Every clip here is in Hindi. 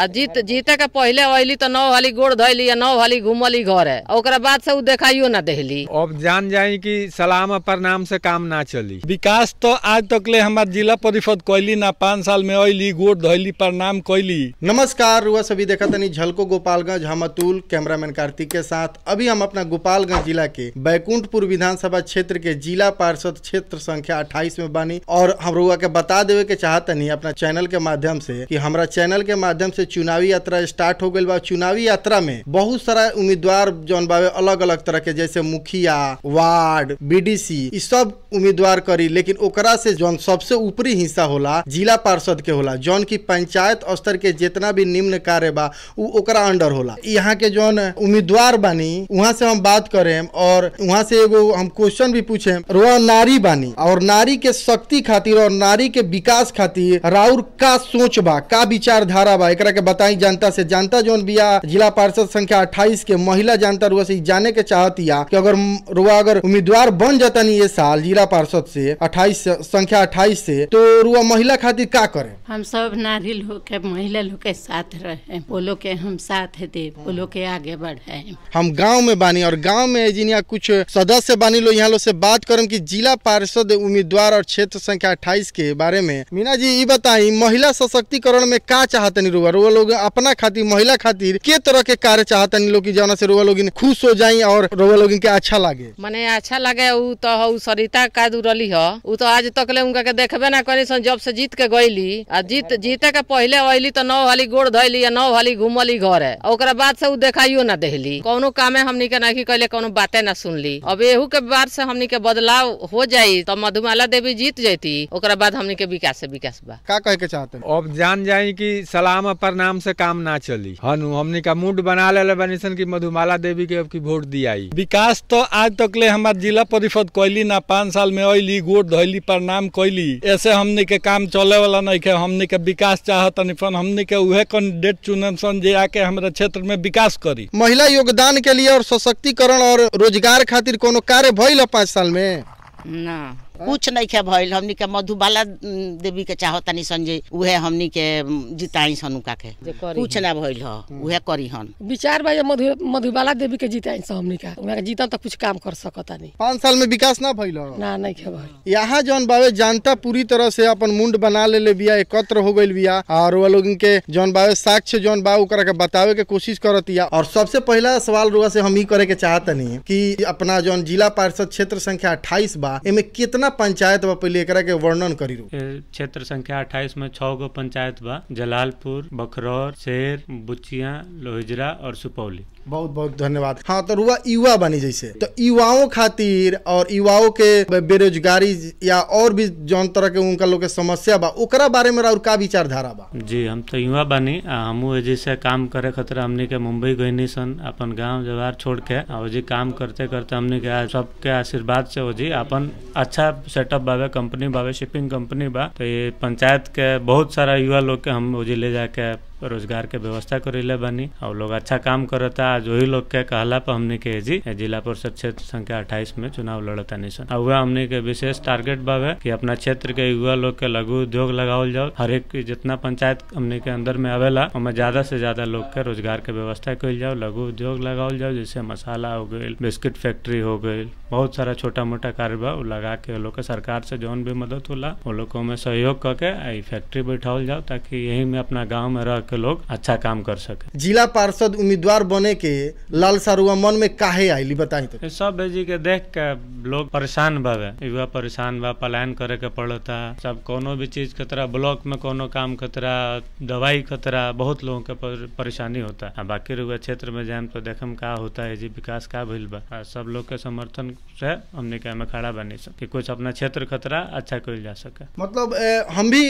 आ जीत जीते के पहले अली तो नौ हाली गोड़ धैली या नौ हाली घूमली घर है और बाद से देखाइयो ना दहली अब जान जाए कि सलाम प्रणाम से काम ना चली विकास तो आज तक ले हमार जिला परिषद कैली ना पाँच साल में अली गोड़ धैली प्रणाम कैली नमस्कार रुआ सभी देखा तनी झलको गोपालगंज हम हमतुल कैमरामैन कार्तिक के साथ अभी हम अपना गोपालगंज जिला के बैकुंठपुर विधानसभा क्षेत्र के जिला पार्षद क्षेत्र संख्या अट्ठाईस में बानी और हम रुआ के बता देवे के चाहतनी अपना चैनल के माध्यम से की हमारा चैनल के माध्यम से से चुनावी यात्रा स्टार्ट हो गए बा चुनावी यात्रा में बहुत सारा उम्मीदवार जौन बाबे अलग अलग तरह के जैसे मुखिया वार्ड बीडीसी ई सब उम्मीदवार करी लेकिन ओकरा से जौन सबसे ऊपरी हिस्सा होला जिला पार्षद के होला जौन की पंचायत स्तर के जितना भी निम्न कार्य बा ओकरा अंडर होला यहाँ के जौन उम्मीदवार बानी वहाँ से हम बात करें और वहाँ से एगो हम क्वेश्चन भी पूछे वह नारी बानी और नारी के शक्ति खातिर और नारी के विकास खातिर राउर का सोच बा का विचारधारा बा एक के बताई जनता से जनता जोन बिया जिला पार्षद संख्या अट्ठाईस के महिला जनता रुआ से जाने के चाहतिया कि अगर रुआ अगर उम्मीदवार बन नहीं ये साल जिला पार्षद से अट्ठाईस संख्या अट्ठाईस से तो रुआ महिला खातिर का करे हम सब नारी लोग के महिला लोग के साथ रहे बोलो के हम साथ दे बोलो के आगे बढ़े हम गाँव में बानी और गाँव में इंजीनियर कुछ सदस्य बानी लो यहाँ लोग से बात करम की जिला पार्षद उम्मीदवार और क्षेत्र संख्या अट्ठाईस के बारे में मीना जी ये बताई महिला सशक्तिकरण में का चाहते नहीं रुआ रोवा लोग अपना खातिर महिला खातिर के तरह के कार्य चाहतनी लोग की जौना से रोवा लोग खुश हो जाये और रोवा लोग के अच्छा लगे मैंने अच्छा लगे उ तो उ सरिता का दूरली हो उ तो आज तक ले उनका के देखबे ना करी सन जब से जीत के गईली आ जीत जीते के पहले अली तो नौ वाली गोड़ धैली या नौ हाली घूमली घर है और बाद से उ देखाइयो ना दहली कोनो कामे हमनी के ना की कैले कोनो बातें ना सुनली अब एहू के बाद से हमनी के बदलाव हो जाये तो मधुमाला देवी जीत जती और बाद हमनी के विकास से विकास बा का कहे के चाहते अब जान जाये की सलाम पर हमार नाम से काम ना चली हनु हमने का मूड बना ले बनीसन की मधुमाला देवी के अब की वोट दिया विकास तो आज तक ले हमार जिला परिषद कैली ना पाँच साल में अली गोट धैली प्रणाम कैली ऐसे हमने के काम चले वाला नहीं है हमने के विकास चाहत अनिफन हमने के उहे कैंडिडेट चुनन सन जे आके हमारे क्षेत्र में विकास करी महिला योगदान के लिए और सशक्तिकरण और रोजगार खातिर कोनो कार्य भइल पाँच साल में ना कुछ नहीं क्या भइल हमनी के मधुबाला देवी के तनी संजय उहे हमनी के जिताई सनुका के कुछ ना भइल ह उहे करी हन विचार भाई मधु मधुबाला देवी के जिताई हमनी का उनका जीता तो कुछ काम कर सकता नहीं पांच साल में विकास ना भइल ना नहीं के भइल यहाँ जौन बावे जानता पूरी तरह से अपन मुंड बना ले ले बिया एकत्र हो गइल बिया और वो लोग के जौन बावे साक्ष्य जौन बा ओकरा के बतावे के कोशिश करतिया और सबसे पहला सवाल रुआ से हम ई करे के चाहतनी कि अपना जौन जिला पार्षद क्षेत्र संख्या अट्ठाईस बा एमे कितना पंचायत बा पहले के वर्णन करी क्षेत्र संख्या अट्ठाईस में छह गो पंचायत बा जलालपुर बखरौर शेर बुचिया लोहिजरा और सुपौली बहुत बहुत धन्यवाद हाँ तो रुआ युवा बनी जैसे तो युवाओं खातिर और युवाओं के बेरोजगारी या और भी जौन तरह के उनका लोग के समस्या बा उकरा बारे में और का विचारधारा बा जी हम तो युवा बानी हम जैसे काम करे खातिर हमने के मुंबई गहनी सन अपन गाँव जवार छोड़ के और जी काम करते करते हमने के सबके आशीर्वाद से जी अपन अच्छा सेटअप बाबे कंपनी बाबे शिपिंग कंपनी बा तो ये पंचायत के बहुत सारा युवा लोग के हम जी ले जाके रोजगार के व्यवस्था करेले बनी और लोग अच्छा काम करता आज वही लोग के कहला पर हमने के जी जिला परिषद क्षेत्र संख्या अट्ठाईस में चुनाव लड़ता निशन और वह हमने के विशेष टारगेट है की अपना क्षेत्र के युवा लोग के लघु उद्योग लगावल जाओ हर एक जितना पंचायत हमने के अंदर में आवेला हमें ज्यादा से ज्यादा लोग के रोजगार के व्यवस्था कल जाओ लघु उद्योग लगावल जाओ जैसे मसाला हो गई बिस्किट फैक्ट्री हो गई बहुत सारा छोटा मोटा कार्य लगा के लोग सरकार से जौन भी मदद होला उन लोग को हमें सहयोग करके फैक्ट्री बैठावल जाओ ताकि यही में अपना गाँव में रह के लोग अच्छा काम कर सके जिला पार्षद उम्मीदवार बने के लाल सारुआ मन में काहे आईली बताई तो सब जी के देख के लोग परेशान बावे युवा परेशान बा पलायन करे के पड़ता सब कोनो भी चीज खतरा ब्लॉक में कोनो काम खतरा दवाई खतरा बहुत लोगों के परेशानी होता है बाकी रुआ क्षेत्र में जाए तो देखे का होता है जी विकास का भूल बा सब लोग के समर्थन से हमने के में खड़ा बनी सके कुछ अपना क्षेत्र खतरा अच्छा कर जा सके मतलब ए, हम भी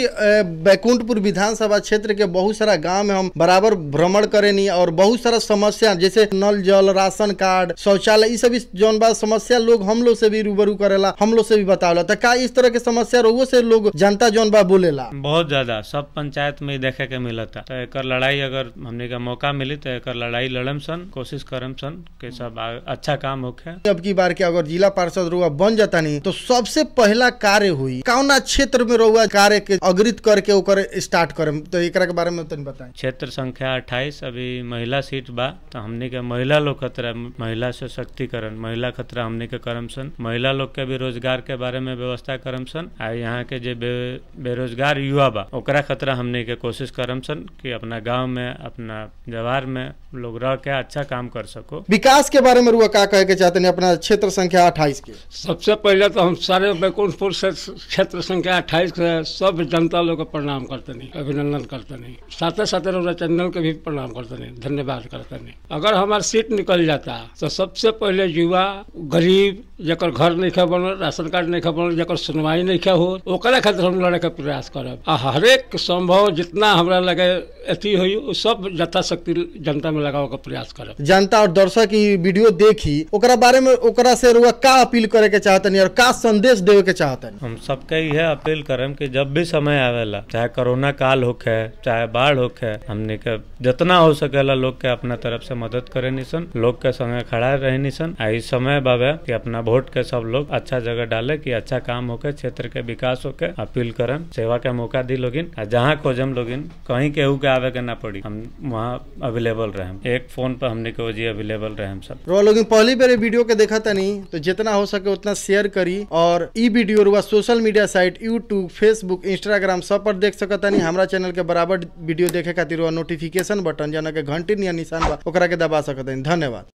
बैकुंठपुर विधानसभा क्षेत्र के बहुत सारा गाँव गांव में हम बराबर भ्रमण करेनी और बहुत सारा समस्या जैसे नल जल राशन कार्ड शौचालय ये सभी जौन बात समस्या लोग हम लोग से भी रूबरू करेला हम लोग से भी बतावला तो का इस तरह के समस्या रोगो से लोग जनता जौन बा बोलेला बहुत ज्यादा सब पंचायत में देखे के मिलता तो एक लड़ाई अगर हमने का मौका मिली तो एक लड़ाई लड़म सन कोशिश करम सन के सब अच्छा काम होके अब की बार के अगर जिला पार्षद रुआ बन जाता नहीं तो सबसे पहला कार्य हुई कौना क्षेत्र में रुआ कार्य के अग्रित करके स्टार्ट करे तो एक बारे में तो बता बताएं क्षेत्र संख्या अट्ठाईस अभी महिला सीट बा तो हमने के महिला लोग खतरा महिला सशक्तिकरण महिला खतरा हमने के करम सन महिला लोग के भी रोजगार के बारे में व्यवस्था करम सन आ यहाँ के जो बे, बेरोजगार युवा बा ओकरा खतरा हमने के कोशिश करम सन कि अपना गाँव में अपना व्यवहार में लोग रह के अच्छा काम कर सको विकास के बारे में रुआ का कहे के चाहते अपना क्षेत्र संख्या अट्ठाईस के सबसे पहले तो हम सारे बैकुंठपुर से क्षेत्र संख्या अट्ठाईस सब जनता लोग प्रणाम करते नहीं अभिनंदन करते नहीं साथ करते सतर तो चंदन के भी प्रणाम करते नहीं धन्यवाद करते नहीं अगर हमारा सीट निकल जाता तो सबसे पहले युवा गरीब जकर घर नहीं खा बनल राशन कार्ड नहीं खा बनल जकर सुनवाई नहीं खा हो खातिर हम लड़े के प्रयास करब आ हरेक संभव जितना हमारा लगे अथी हो सब यथाशक्ति जनता में लगाव के प्रयास करब जनता और दर्शक वीडियो देखी ओकरा बारे में ओकरा से रुआ का अपील करे के नहीं और का संदेश देवे के चाहते हम सबके यह अपील करम कि जब भी समय आवेला चाहे कोरोना काल हो चाहे बाढ़ हो लोग के हमने के जितना हो सकेला लोग के अपना तरफ से मदद करे निसन लोग के संगे खड़ा रहे निसन आई समय बाबे कि अपना वोट के सब लोग अच्छा जगह डाले कि अच्छा काम होके क्षेत्र के विकास होके अपील करन सेवा के मौका दी लोगिन जहाँ खोजम लोगिन कहीं केहू के आवे के ना पड़ी हम वहाँ अवेलेबल रहे एक फोन पर हमने के जी अवेलेबल रहे सब लोगिन पहली बार वीडियो के देखा तनी तो जितना हो सके उतना शेयर करी और ई video social media site YouTube Facebook Instagram सब पर देख सकता नहीं हमारा चैनल के बराबर वीडियो देख देखे खातिर वो नोटिफिकेशन बटन जाना के घंटी या निशान बा के दबा सकते हैं धन्यवाद